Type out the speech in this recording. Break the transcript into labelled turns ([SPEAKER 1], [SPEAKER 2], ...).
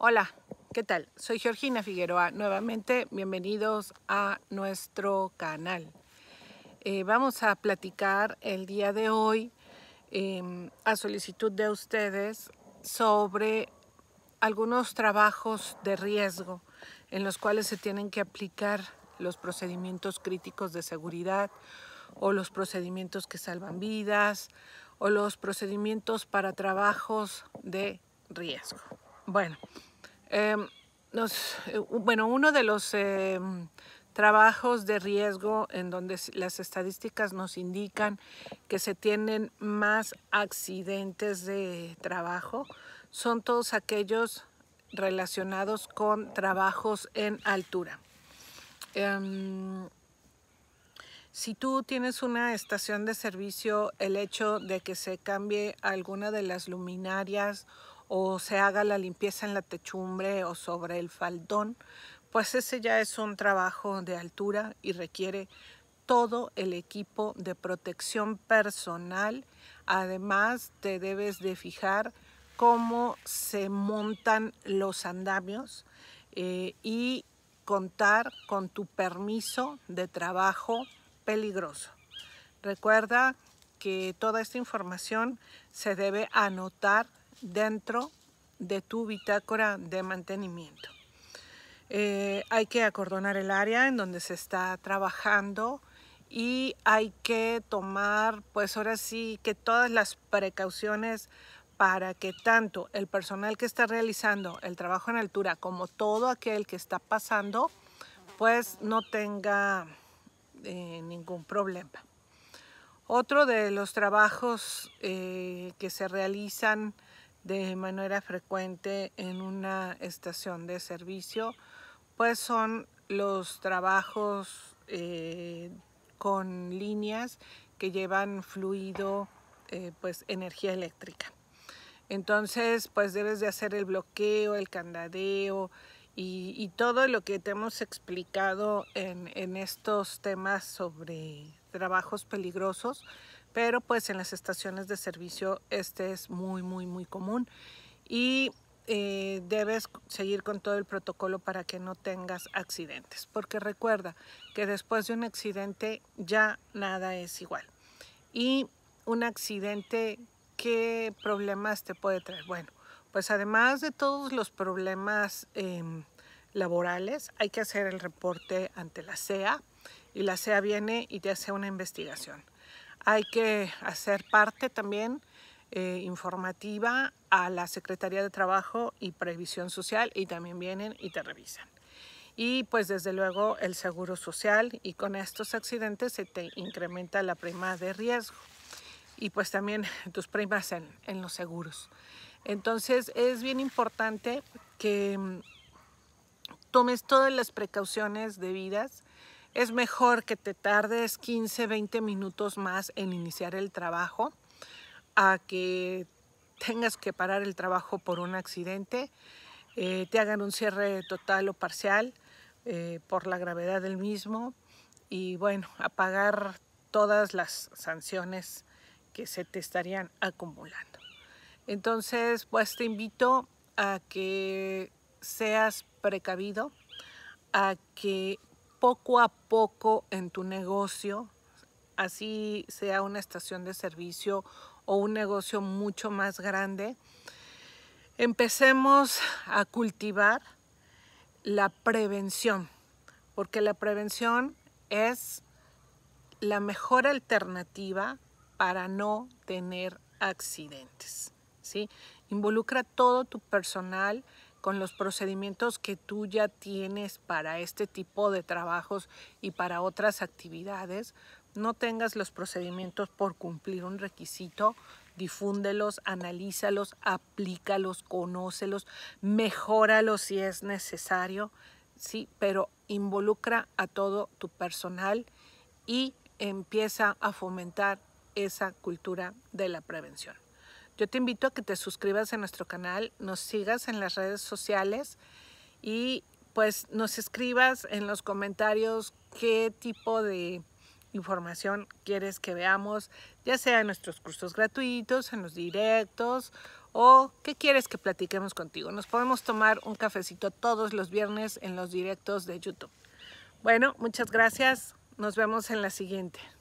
[SPEAKER 1] Hola, ¿qué tal? Soy Georgina Figueroa. Nuevamente, bienvenidos a nuestro canal. Eh, vamos a platicar el día de hoy, em, a solicitud de ustedes, sobre algunos trabajos de riesgo en los cuales se tienen que aplicar los procedimientos críticos de seguridad o los procedimientos que salvan vidas o los procedimientos para trabajos de riesgo. Bueno, Em, eh, bueno, uno de los em, trabajos de riesgo en donde las estadísticas nos indican que se tienen más accidentes de trabajo son todos aquellos relacionados con trabajos en altura. Em, si tú tienes una estación de servicio, el hecho de que se cambie alguna de las luminarias o se haga la limpieza en la techumbre o sobre el faldón, pues ese ya es un trabajo de altura y requiere todo el equipo de protección personal. Además, te debes de fijar cómo se montan los andamios eh, y contar con tu permiso de trabajo peligroso. Recuerda que toda esta información se debe anotar dentro de tu bitácora de mantenimiento. Eh, hay que acordonar el área en donde se está trabajando y hay que tomar, pues ahora sí, que todas las precauciones para que tanto el personal que está realizando el trabajo en altura como todo aquel que está pasando, pues no tenga eh, ningún problema. Otro de los trabajos eh, que se realizan de manera frecuente en una estación de servicio, pues son los trabajos eh, con líneas que llevan fluido, eh, pues energía eléctrica. Entonces, pues debes de hacer el bloqueo, el candadeo y, todo lo que te hemos explicado en estos temas sobre trabajos peligrosos, pero pues en las estaciones de servicio este es muy, muy, muy común. Y eh, debes seguir con todo el protocolo para que no tengas accidentes, porque recuerda que después de un accidente ya nada es igual. Y un accidente, ¿qué problemas te puede traer? Bueno, pues además de todos los problemas em, laborales, hay que hacer el reporte ante la sea y la sea viene y te hace una investigación. Hay que hacer parte también eh, informativa a la Secretaría de Trabajo y Previsión Social y también vienen y te revisan. Y pues desde luego el seguro social y con estos accidentes se te incrementa la prima de riesgo y pues también tus primas en los seguros. Entonces es bien importante que mm, tomes todas las precauciones debidas es mejor que te tardes 15, 20 minutos más en iniciar el trabajo a que tengas que parar el trabajo por un accidente, eh, te hagan un cierre total o parcial eh, por la gravedad del mismo y bueno, a pagar todas las sanciones que se te estarían acumulando. Entonces, pues te invito a que seas precavido, a que poco a poco en tu negocio, así sea una estación de servicio o un negocio mucho más grande, empecemos a cultivar la prevención, porque la prevención es la mejor alternativa para no tener accidentes. ¿sí? Involucra todo tu personal con los procedimientos que tú ya tienes para este tipo de trabajos y para otras actividades, no tengas los procedimientos por cumplir un requisito, difúndelos, analízalos, aplícalos, conócelos, mejóralos si es necesario, sí, pero involucra a todo tu personal y empieza a fomentar esa cultura de la prevención. Yo te invito a que te suscribas a nuestro canal, nos sigas en las redes sociales y pues nos escribas en los comentarios qué tipo de información quieres que veamos, ya sea en nuestros cursos gratuitos, en los directos o qué quieres que platiquemos contigo. Nos podemos tomar un cafecito todos los viernes en los directos de YouTube. Bueno, muchas gracias. Nos vemos en la siguiente.